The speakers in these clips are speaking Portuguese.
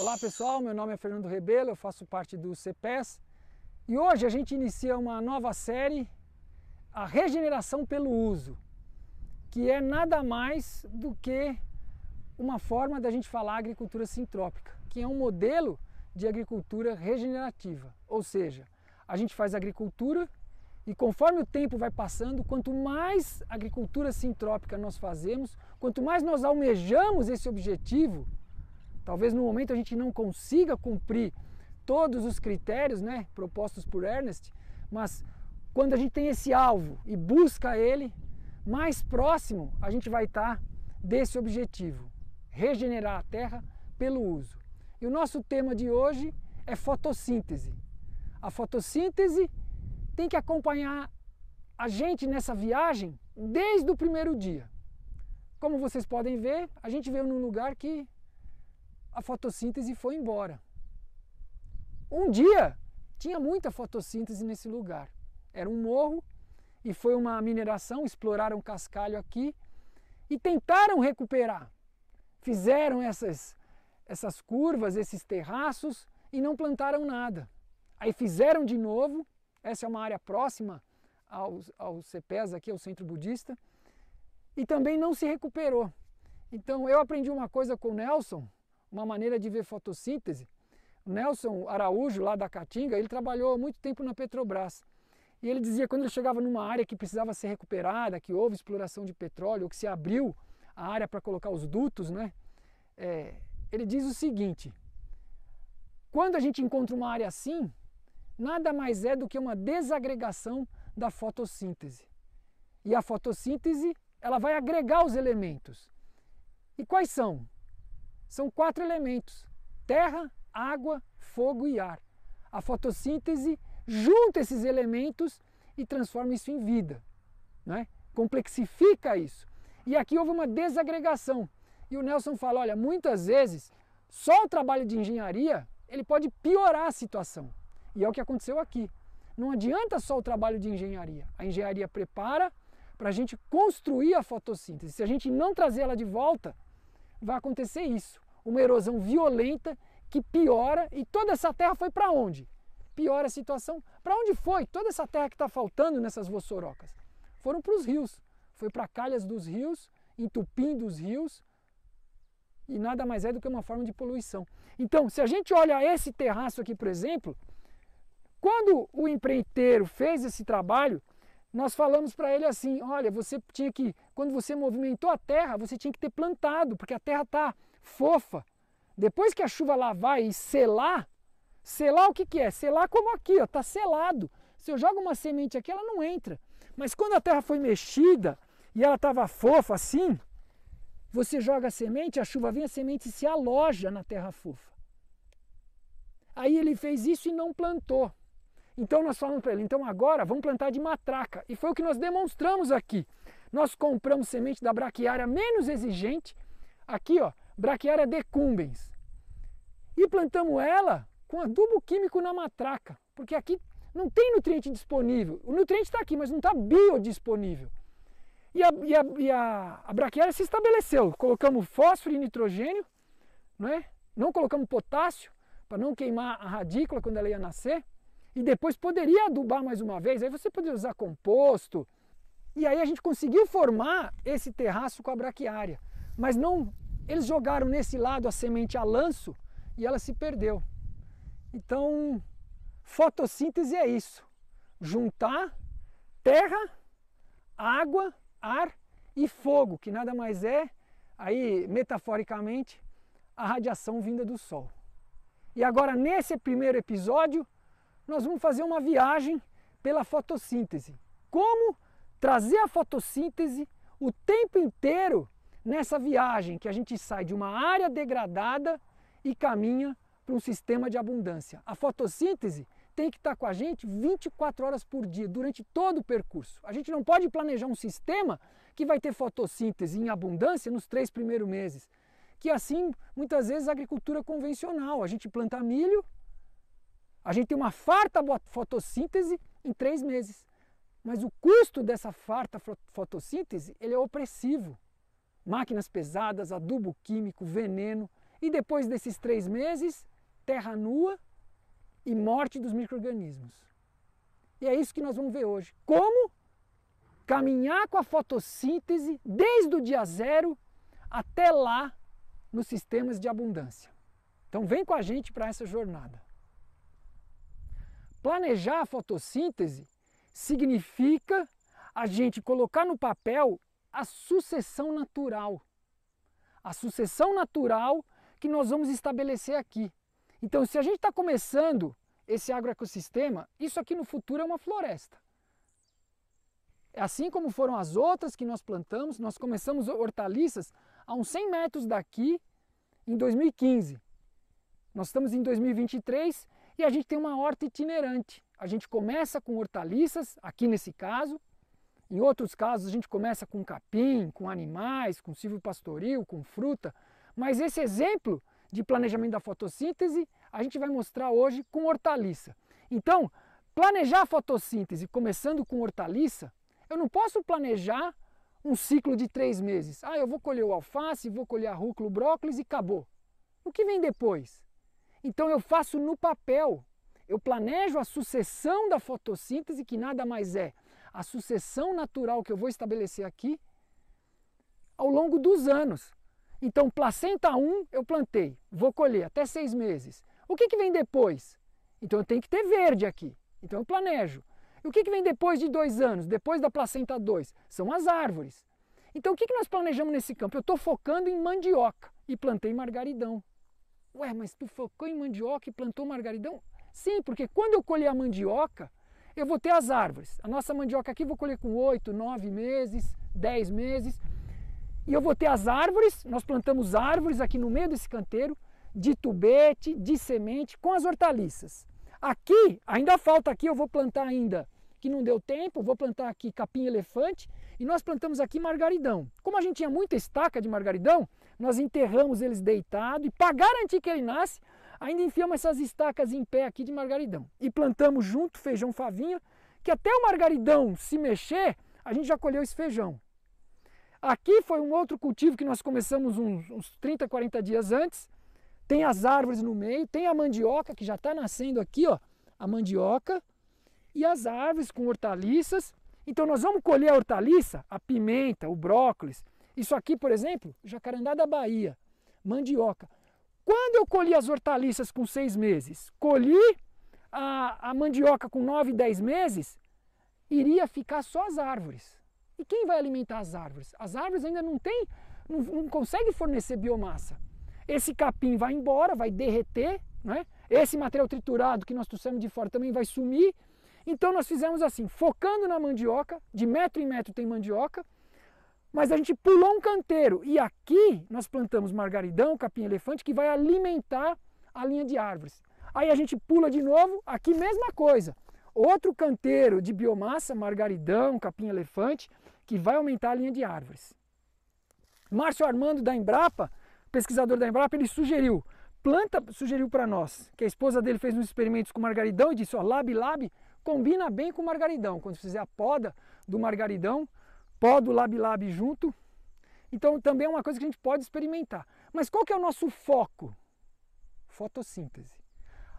Olá pessoal, meu nome é Fernando Rebelo, eu faço parte do CPES e hoje a gente inicia uma nova série, a regeneração pelo uso, que é nada mais do que uma forma da gente falar agricultura sintrópica, que é um modelo de agricultura regenerativa, ou seja, a gente faz agricultura e conforme o tempo vai passando, quanto mais agricultura sintrópica nós fazemos, quanto mais nós almejamos esse objetivo, Talvez no momento a gente não consiga cumprir todos os critérios né, propostos por Ernest, mas quando a gente tem esse alvo e busca ele, mais próximo a gente vai estar desse objetivo: regenerar a terra pelo uso. E o nosso tema de hoje é fotossíntese. A fotossíntese tem que acompanhar a gente nessa viagem desde o primeiro dia. Como vocês podem ver, a gente veio num lugar que a fotossíntese foi embora. Um dia tinha muita fotossíntese nesse lugar. Era um morro e foi uma mineração, exploraram cascalho aqui e tentaram recuperar. Fizeram essas, essas curvas, esses terraços e não plantaram nada. Aí fizeram de novo, essa é uma área próxima ao, ao CEPES, aqui ao Centro Budista, e também não se recuperou. Então eu aprendi uma coisa com o Nelson, uma maneira de ver fotossíntese. Nelson Araújo, lá da Caatinga, ele trabalhou muito tempo na Petrobras. E ele dizia quando ele chegava numa área que precisava ser recuperada, que houve exploração de petróleo, ou que se abriu a área para colocar os dutos, né? É, ele diz o seguinte: quando a gente encontra uma área assim, nada mais é do que uma desagregação da fotossíntese. E a fotossíntese ela vai agregar os elementos. E quais são? São quatro elementos: terra, água, fogo e ar. A fotossíntese junta esses elementos e transforma isso em vida, né? complexifica isso. E aqui houve uma desagregação. E o Nelson fala: olha, muitas vezes só o trabalho de engenharia ele pode piorar a situação. E é o que aconteceu aqui. Não adianta só o trabalho de engenharia. A engenharia prepara para a gente construir a fotossíntese. Se a gente não trazer ela de volta, vai acontecer isso. Uma erosão violenta que piora e toda essa terra foi para onde? Piora a situação. Para onde foi toda essa terra que está faltando nessas vossorocas? Foram para os rios. Foi para calhas dos rios, entupindo os rios, e nada mais é do que uma forma de poluição. Então, se a gente olha esse terraço aqui, por exemplo, quando o empreiteiro fez esse trabalho, nós falamos para ele assim: olha, você tinha que, quando você movimentou a terra, você tinha que ter plantado, porque a terra está fofa. Depois que a chuva lavar e selar, selar o que, que é? Selar como aqui, ó, tá selado. Se eu jogo uma semente aqui, ela não entra. Mas quando a terra foi mexida e ela estava fofa assim, você joga a semente, a chuva vem, a semente se aloja na terra fofa. Aí ele fez isso e não plantou. Então nós falamos para ele, então agora vamos plantar de matraca. E foi o que nós demonstramos aqui. Nós compramos semente da braquiária menos exigente, aqui ó, braquiária decumbens. E plantamos ela com adubo químico na matraca, porque aqui não tem nutriente disponível. O nutriente está aqui, mas não está biodisponível. E, a, e, a, e a, a braquiária se estabeleceu. Colocamos fósforo e nitrogênio, não é? Não colocamos potássio para não queimar a radícula quando ela ia nascer e depois poderia adubar mais uma vez, aí você poderia usar composto. E aí a gente conseguiu formar esse terraço com a braquiária. Mas não, eles jogaram nesse lado a semente a lanço e ela se perdeu. Então, fotossíntese é isso. Juntar terra, água, ar e fogo, que nada mais é, aí metaforicamente, a radiação vinda do sol. E agora nesse primeiro episódio, nós vamos fazer uma viagem pela fotossíntese. Como trazer a fotossíntese o tempo inteiro nessa viagem que a gente sai de uma área degradada e caminha para um sistema de abundância. A fotossíntese tem que estar com a gente 24 horas por dia, durante todo o percurso. A gente não pode planejar um sistema que vai ter fotossíntese em abundância nos três primeiros meses. Que assim, muitas vezes, a agricultura convencional, a gente planta milho, a gente tem uma farta fotossíntese em três meses, mas o custo dessa farta fotossíntese ele é opressivo. Máquinas pesadas, adubo químico, veneno e depois desses três meses, terra nua e morte dos microrganismos. E é isso que nós vamos ver hoje. Como caminhar com a fotossíntese desde o dia zero até lá nos sistemas de abundância. Então vem com a gente para essa jornada. Planejar a fotossíntese significa a gente colocar no papel a sucessão natural. A sucessão natural que nós vamos estabelecer aqui. Então, se a gente está começando esse agroecossistema, isso aqui no futuro é uma floresta. É assim como foram as outras que nós plantamos, nós começamos hortaliças a uns 100 metros daqui em 2015. Nós estamos em 2023 e a gente tem uma horta itinerante. A gente começa com hortaliças, aqui nesse caso. Em outros casos, a gente começa com capim, com animais, com silvopastoril, com fruta. Mas esse exemplo de planejamento da fotossíntese, a gente vai mostrar hoje com hortaliça. Então, planejar a fotossíntese começando com hortaliça, eu não posso planejar um ciclo de três meses. Ah, eu vou colher o alface, vou colher a rúcula, o brócolis e acabou. O que vem depois? Então eu faço no papel. Eu planejo a sucessão da fotossíntese, que nada mais é a sucessão natural que eu vou estabelecer aqui ao longo dos anos. Então, placenta 1 eu plantei, vou colher até seis meses. O que, que vem depois? Então eu tenho que ter verde aqui. Então eu planejo. E o que, que vem depois de dois anos, depois da placenta 2? São as árvores. Então o que, que nós planejamos nesse campo? Eu estou focando em mandioca e plantei margaridão. Ué, mas tu focou em mandioca e plantou margaridão? Sim, porque quando eu colher a mandioca, eu vou ter as árvores. A nossa mandioca aqui eu vou colher com 8, 9 meses, 10 meses. E eu vou ter as árvores, nós plantamos árvores aqui no meio desse canteiro, de tubete, de semente, com as hortaliças. Aqui, ainda falta aqui, eu vou plantar ainda que não deu tempo, vou plantar aqui capim elefante e nós plantamos aqui margaridão. Como a gente tinha muita estaca de margaridão, nós enterramos eles deitado e para garantir que ele nasce, ainda enfiamos essas estacas em pé aqui de margaridão. E plantamos junto feijão favinha, que até o margaridão se mexer, a gente já colheu esse feijão. Aqui foi um outro cultivo que nós começamos uns, uns 30, 40 dias antes. Tem as árvores no meio, tem a mandioca que já está nascendo aqui, ó, a mandioca e as árvores com hortaliças. Então nós vamos colher a hortaliça, a pimenta, o brócolis. Isso aqui, por exemplo, jacarandá da Bahia, mandioca. Quando eu colhi as hortaliças com seis meses, colhi a, a mandioca com nove, dez meses, iria ficar só as árvores. E quem vai alimentar as árvores? As árvores ainda não tem, não, não consegue fornecer biomassa. Esse capim vai embora, vai derreter, né? esse material triturado que nós trouxemos de fora também vai sumir então nós fizemos assim, focando na mandioca, de metro em metro tem mandioca, mas a gente pulou um canteiro e aqui nós plantamos margaridão, capim-elefante, que vai alimentar a linha de árvores. Aí a gente pula de novo, aqui mesma coisa. Outro canteiro de biomassa, margaridão, capim-elefante, que vai aumentar a linha de árvores. Márcio Armando da Embrapa, pesquisador da Embrapa, ele sugeriu planta sugeriu para nós, que a esposa dele fez uns experimentos com margaridão e disse, ó, lab lab combina bem com margaridão. Quando fizer a poda do margaridão, pó o lab lab junto. Então também é uma coisa que a gente pode experimentar. Mas qual que é o nosso foco? Fotossíntese.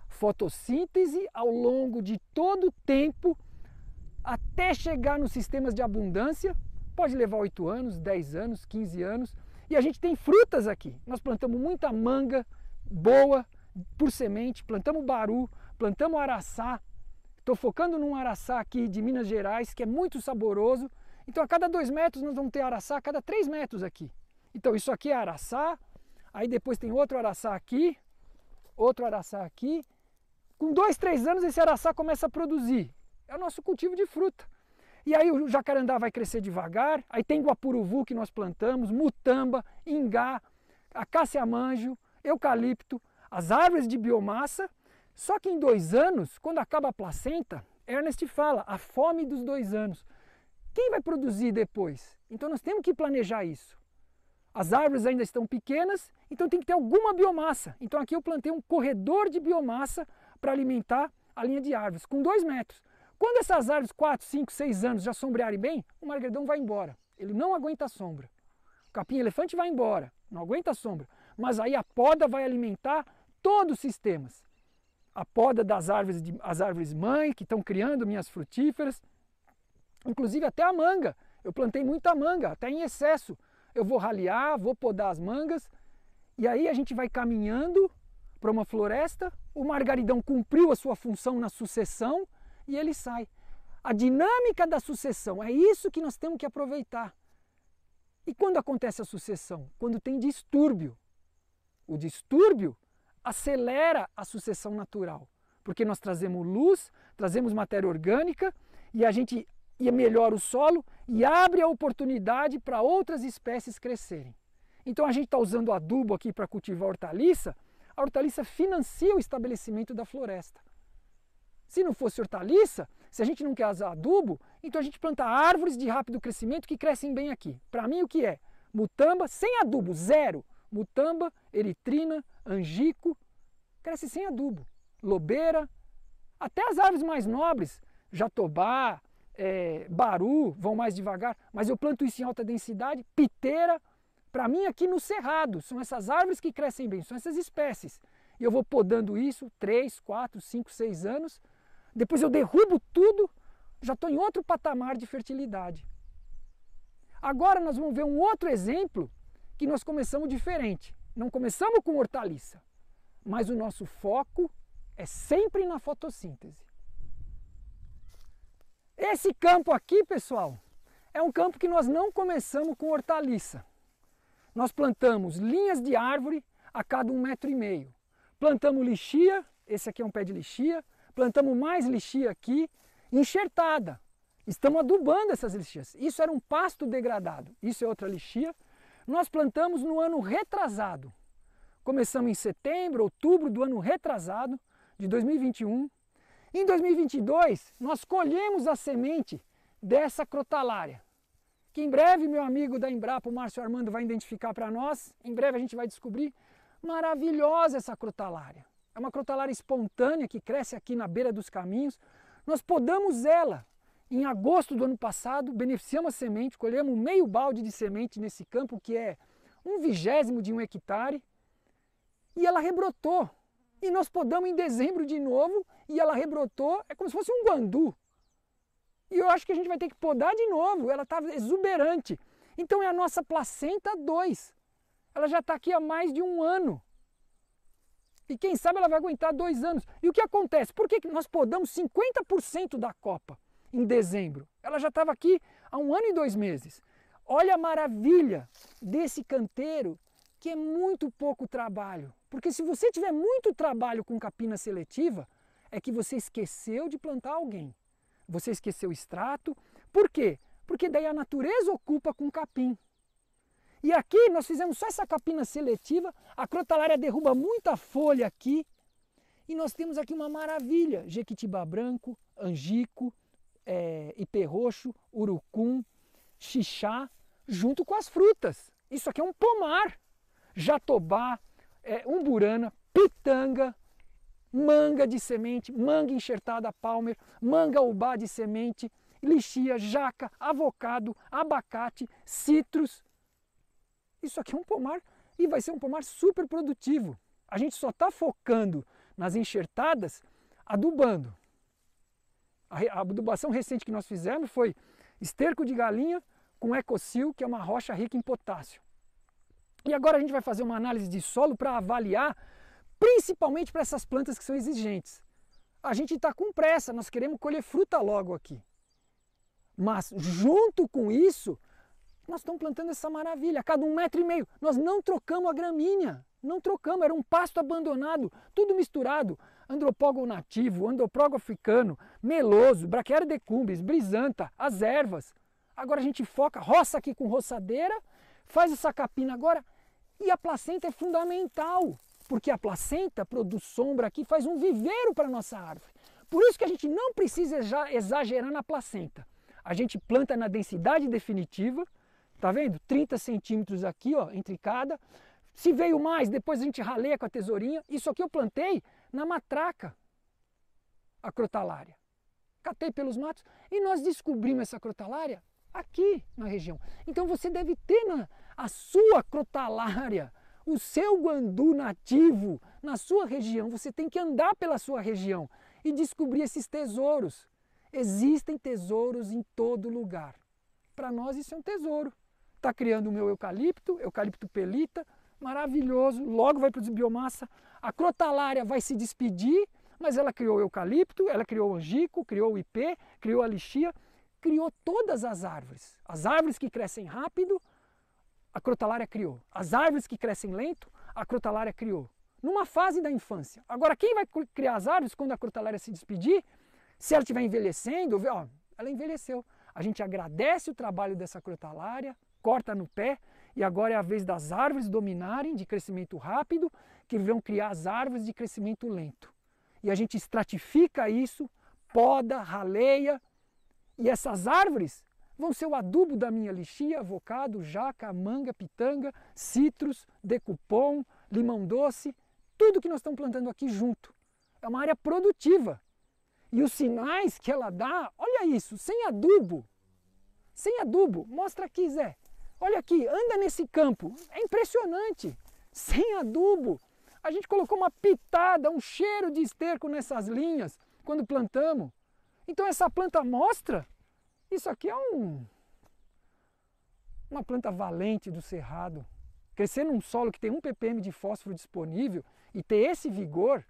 Fotossíntese ao longo de todo o tempo até chegar nos sistemas de abundância, pode levar 8 anos, 10 anos, 15 anos. E a gente tem frutas aqui. Nós plantamos muita manga, boa por semente, plantamos baru, plantamos araçá. Estou focando num araçá aqui de Minas Gerais que é muito saboroso. Então a cada dois metros nós vamos ter araçá, a cada três metros aqui. Então isso aqui é araçá, aí depois tem outro araçá aqui, outro araçá aqui. Com dois, três anos esse araçá começa a produzir. É o nosso cultivo de fruta. E aí o jacarandá vai crescer devagar, aí tem guapuruvu que nós plantamos, mutamba, ingá, acácia manjo, eucalipto, as árvores de biomassa. Só que em dois anos, quando acaba a placenta, Ernest fala, a fome dos dois anos. Quem vai produzir depois? Então nós temos que planejar isso. As árvores ainda estão pequenas, então tem que ter alguma biomassa. Então aqui eu plantei um corredor de biomassa para alimentar a linha de árvores, com dois metros. Quando essas árvores, 4, 5, 6 anos, já sombrearem bem, o margredão vai embora. Ele não aguenta a sombra. O capim-elefante vai embora, não aguenta a sombra mas aí a poda vai alimentar todos os sistemas. A poda das árvores, de, as árvores mãe, que estão criando minhas frutíferas, inclusive até a manga. Eu plantei muita manga, até em excesso. Eu vou raliar, vou podar as mangas, e aí a gente vai caminhando para uma floresta. O margaridão cumpriu a sua função na sucessão e ele sai. A dinâmica da sucessão é isso que nós temos que aproveitar. E quando acontece a sucessão? Quando tem distúrbio, o distúrbio acelera a sucessão natural, porque nós trazemos luz, trazemos matéria orgânica e a gente e é melhora o solo e abre a oportunidade para outras espécies crescerem. Então a gente está usando adubo aqui para cultivar hortaliça, a hortaliça financia o estabelecimento da floresta. Se não fosse hortaliça, se a gente não quer usar adubo, então a gente planta árvores de rápido crescimento que crescem bem aqui. Para mim o que é? Mutamba sem adubo, zero mutamba, eritrina, angico, cresce sem adubo, lobeira, até as árvores mais nobres, jatobá, é, baru, vão mais devagar, mas eu planto isso em alta densidade, piteira, para mim aqui no cerrado, são essas árvores que crescem bem, são essas espécies. E eu vou podando isso 3, 4, 5, 6 anos, depois eu derrubo tudo, já estou em outro patamar de fertilidade. Agora nós vamos ver um outro exemplo que nós começamos diferente. Não começamos com hortaliça, mas o nosso foco é sempre na fotossíntese. Esse campo aqui, pessoal, é um campo que nós não começamos com hortaliça. Nós plantamos linhas de árvore a cada um metro e meio. Plantamos lixia, esse aqui é um pé de lixia, plantamos mais lixia aqui, enxertada. Estamos adubando essas lixias. Isso era um pasto degradado, isso é outra lixia. Nós plantamos no ano retrasado. Começamos em setembro, outubro do ano retrasado de 2021. Em 2022, nós colhemos a semente dessa crotalária, que em breve meu amigo da Embrapa, o Márcio Armando, vai identificar para nós. Em breve a gente vai descobrir. Maravilhosa essa crotalária. É uma crotalária espontânea que cresce aqui na beira dos caminhos. Nós podamos ela em agosto do ano passado, beneficiamos a semente, colhemos meio balde de semente nesse campo, que é um vigésimo de um hectare, e ela rebrotou. E nós podamos em dezembro de novo, e ela rebrotou, é como se fosse um guandu. E eu acho que a gente vai ter que podar de novo, ela está exuberante. Então é a nossa placenta 2. Ela já está aqui há mais de um ano. E quem sabe ela vai aguentar dois anos. E o que acontece? Por que nós podamos 50% da copa? em dezembro. Ela já estava aqui há um ano e dois meses. Olha a maravilha desse canteiro que é muito pouco trabalho. Porque se você tiver muito trabalho com capina seletiva, é que você esqueceu de plantar alguém. Você esqueceu o extrato. Por quê? Porque daí a natureza ocupa com capim. E aqui nós fizemos só essa capina seletiva, a crotalária derruba muita folha aqui, e nós temos aqui uma maravilha, jequitibá branco, angico, é, ipê roxo, urucum, xixá, junto com as frutas. Isso aqui é um pomar. Jatobá, é, umburana, pitanga, manga de semente, manga enxertada palmer, manga ubá de semente, lixia, jaca, avocado, abacate, citros. Isso aqui é um pomar e vai ser um pomar super produtivo. A gente só está focando nas enxertadas, adubando. A adubação recente que nós fizemos foi esterco de galinha com ecocil, que é uma rocha rica em potássio. E agora a gente vai fazer uma análise de solo para avaliar, principalmente para essas plantas que são exigentes. A gente está com pressa, nós queremos colher fruta logo aqui. Mas junto com isso, nós estamos plantando essa maravilha, a cada um metro e meio. Nós não trocamos a gramínea, não trocamos, era um pasto abandonado, tudo misturado andropogo nativo, andropogo africano, meloso, braquiário decumbis, brisanta, as ervas. Agora a gente foca, roça aqui com roçadeira, faz essa capina agora e a placenta é fundamental, porque a placenta produz sombra aqui, faz um viveiro para a nossa árvore. Por isso que a gente não precisa exagerar na placenta. A gente planta na densidade definitiva, tá vendo? 30 centímetros aqui, ó, entre cada. Se veio mais, depois a gente raleia com a tesourinha. Isso aqui eu plantei na matraca a crotalária. Catei pelos matos e nós descobrimos essa crotalária aqui na região. Então você deve ter na, a sua crotalária, o seu guandu nativo na sua região. Você tem que andar pela sua região e descobrir esses tesouros. Existem tesouros em todo lugar. Para nós isso é um tesouro. Está criando o meu eucalipto, eucalipto pelita, maravilhoso, logo vai produzir biomassa. A crotalária vai se despedir, mas ela criou o eucalipto, ela criou o angico, criou o ipê, criou a lixia, criou todas as árvores. As árvores que crescem rápido, a crotalária criou. As árvores que crescem lento, a crotalária criou. Numa fase da infância. Agora, quem vai criar as árvores quando a crotalária se despedir? Se ela estiver envelhecendo, ó, ela envelheceu. A gente agradece o trabalho dessa crotalária, corta no pé, e agora é a vez das árvores dominarem de crescimento rápido, que vão criar as árvores de crescimento lento. E a gente estratifica isso, poda, raleia, e essas árvores vão ser o adubo da minha lixia, avocado, jaca, manga, pitanga, citros, decupom, limão doce, tudo que nós estamos plantando aqui junto. É uma área produtiva. E os sinais que ela dá, olha isso, sem adubo. Sem adubo, mostra aqui, Zé. Olha aqui, anda nesse campo. É impressionante. Sem adubo. A gente colocou uma pitada, um cheiro de esterco nessas linhas quando plantamos. Então essa planta mostra. Isso aqui é um uma planta valente do cerrado. Crescer num solo que tem um ppm de fósforo disponível e ter esse vigor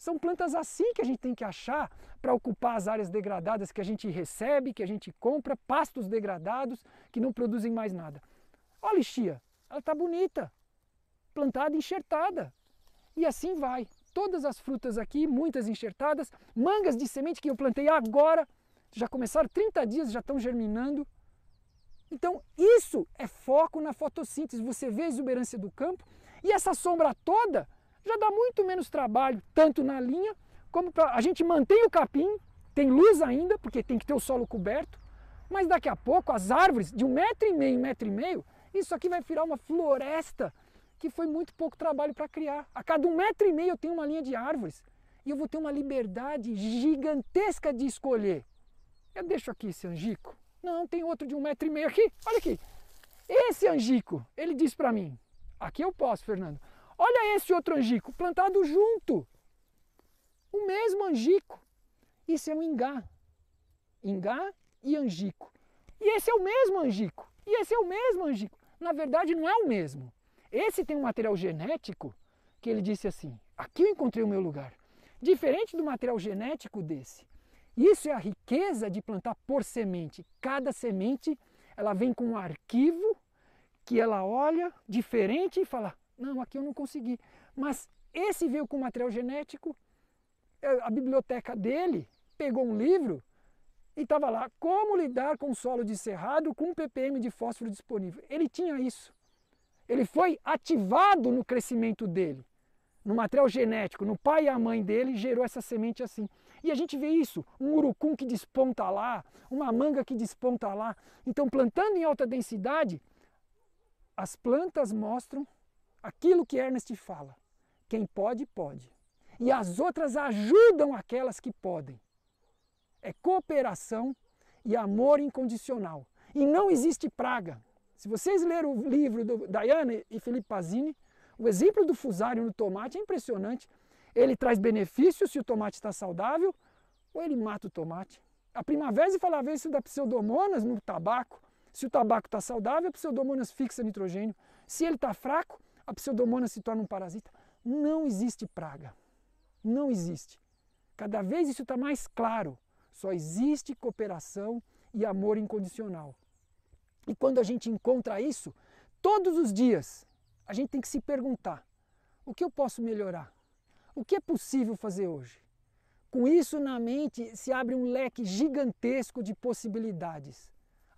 são plantas assim que a gente tem que achar para ocupar as áreas degradadas que a gente recebe, que a gente compra, pastos degradados que não produzem mais nada. Olha a lixia, ela está bonita, plantada, enxertada. E assim vai. Todas as frutas aqui, muitas enxertadas, mangas de semente que eu plantei agora, já começaram 30 dias, já estão germinando. Então, isso é foco na fotossíntese. Você vê a exuberância do campo e essa sombra toda já dá muito menos trabalho, tanto na linha, como para a gente mantém o capim, tem luz ainda, porque tem que ter o solo coberto, mas daqui a pouco as árvores de um metro e meio, um metro e meio, isso aqui vai virar uma floresta que foi muito pouco trabalho para criar. A cada um metro e meio eu tenho uma linha de árvores e eu vou ter uma liberdade gigantesca de escolher. Eu deixo aqui esse angico. Não, tem outro de um metro e meio aqui. Olha aqui. Esse angico, ele diz para mim, aqui eu posso, Fernando, Olha esse outro angico, plantado junto. O mesmo angico. Isso é um ingá. Ingá e angico. E esse é o mesmo angico. E esse é o mesmo angico. Na verdade, não é o mesmo. Esse tem um material genético que ele disse assim: aqui eu encontrei o meu lugar. Diferente do material genético desse. Isso é a riqueza de plantar por semente. Cada semente ela vem com um arquivo que ela olha diferente e fala: não, aqui eu não consegui. Mas esse veio com material genético, é, a biblioteca dele pegou um livro e estava lá como lidar com solo de cerrado com ppm de fósforo disponível. Ele tinha isso. Ele foi ativado no crescimento dele, no material genético, no pai e a mãe dele gerou essa semente assim. E a gente vê isso, um urucum que desponta lá, uma manga que desponta lá. Então plantando em alta densidade, as plantas mostram aquilo que Ernest fala. Quem pode, pode. E as outras ajudam aquelas que podem. É cooperação e amor incondicional. E não existe praga. Se vocês lerem o livro do Dayane e Felipe Pazini, o exemplo do fusário no tomate é impressionante. Ele traz benefícios se o tomate está saudável ou ele mata o tomate. A primavera se falava isso da pseudomonas no tabaco. Se o tabaco está saudável, a é pseudomonas fixa nitrogênio. Se ele está fraco, a pseudomonas se torna um parasita. Não existe praga. Não existe. Cada vez isso está mais claro. Só existe cooperação e amor incondicional. E quando a gente encontra isso, todos os dias a gente tem que se perguntar: o que eu posso melhorar? O que é possível fazer hoje? Com isso na mente se abre um leque gigantesco de possibilidades.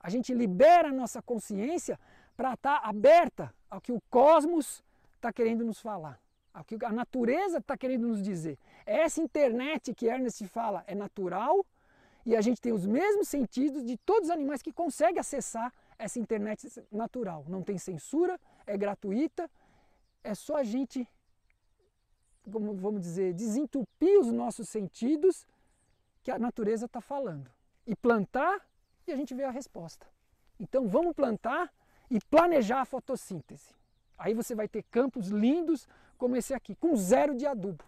A gente libera a nossa consciência para estar tá aberta ao que o cosmos está querendo nos falar, ao que a natureza está querendo nos dizer. É essa internet que Ernest fala é natural e a gente tem os mesmos sentidos de todos os animais que conseguem acessar essa internet natural. Não tem censura, é gratuita, é só a gente, como vamos dizer, desentupir os nossos sentidos que a natureza está falando. E plantar, e a gente vê a resposta. Então vamos plantar e planejar a fotossíntese. Aí você vai ter campos lindos como esse aqui, com zero de adubo.